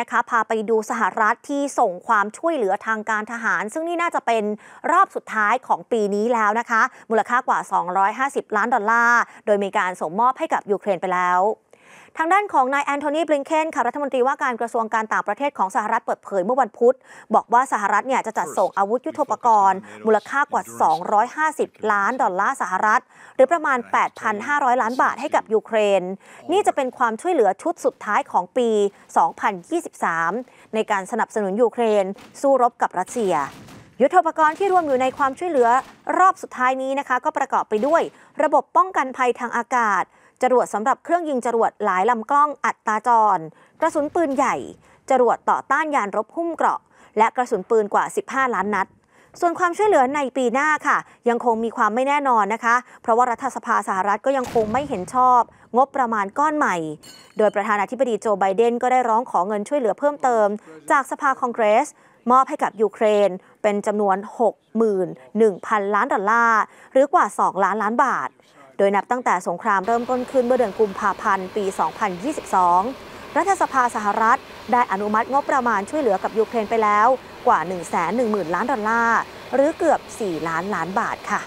นะคะพาไปดูสหรัฐที่ส่งความช่วยเหลือทางการทหาร ซึ่งนี่น่าจะเป็นรอบสุดท้ายของปีนี้แล้วนะคะ มูลค่ากว่า 250 ล้านดอลลาร์ โดยมีการส่งมอบให้กับยูเครนไปแล้วทางด้านของนายแอนโทนีบลิงเคนค่ะรัฐมนตรีว่าการกระทรวงการต่างประเทศของสหรัฐเปิดเผยเมื่อวันพุธ บอกว่าสหรัฐเนี่ยจะจัดส่งอาวุธยุโทโธปกรณ์มูลค่ากว่า 250 ล้านดอลลาร์สหรัฐ หรือประมาณ 8,500 ล้านบาทให้กับยูเครน นี่จะเป็นความช่วยเหลือชุดสุดท้ายของปี 2023 ในการสนับสนุนยูเครน สู้รบกับรัสเซีย ยุทธปกรณ์ที่รวมอยู่ในความช่วยเหลือรอบสุดท้ายนี้นะคะ ก็ประกอบไปด้วย ระบบป้องกันภัยทางอากาศจรวดสำหรับเครื่องยิงจรวดหลายลำกล้องอัดตาจร กระสุนปืนใหญ่ จรวดต่อต้านยานรบหุ้มเกราะ และกระสุนปืนกว่า 15 ล้านนัด ส่วนความช่วยเหลือในปีหน้าค่ะ ยังคงมีความไม่แน่นอนนะคะเพราะว่ารัฐสภาสหรัฐก็ยังคงไม่เห็นชอบ งบประมาณก้อนใหม่ โดยประธานาธิบดีโจไบเดนก็ได้ร้องของเงินช่วยเหลือเพิ่มเติม จากสภาคองเกรส มอบให้กับยูเครน เป็นจำนวน 61,000 ล้านดอลลาร์หรือกว่า 2 ล้านล้านบาทดยนับตั้งแต่สงครามเริ่มต้นขึ้นเมื่อเดือนกุมภาพันธ์ปี 2022 รัฐสภาสหรัฐ ได้อนุมัติงบประมาณช่วยเหลือกับยูเครนไปแล้วกว่า 110,000 ล้านดอลลาร์หรือเกือบ 4 ล้านล้านบาทค่ะ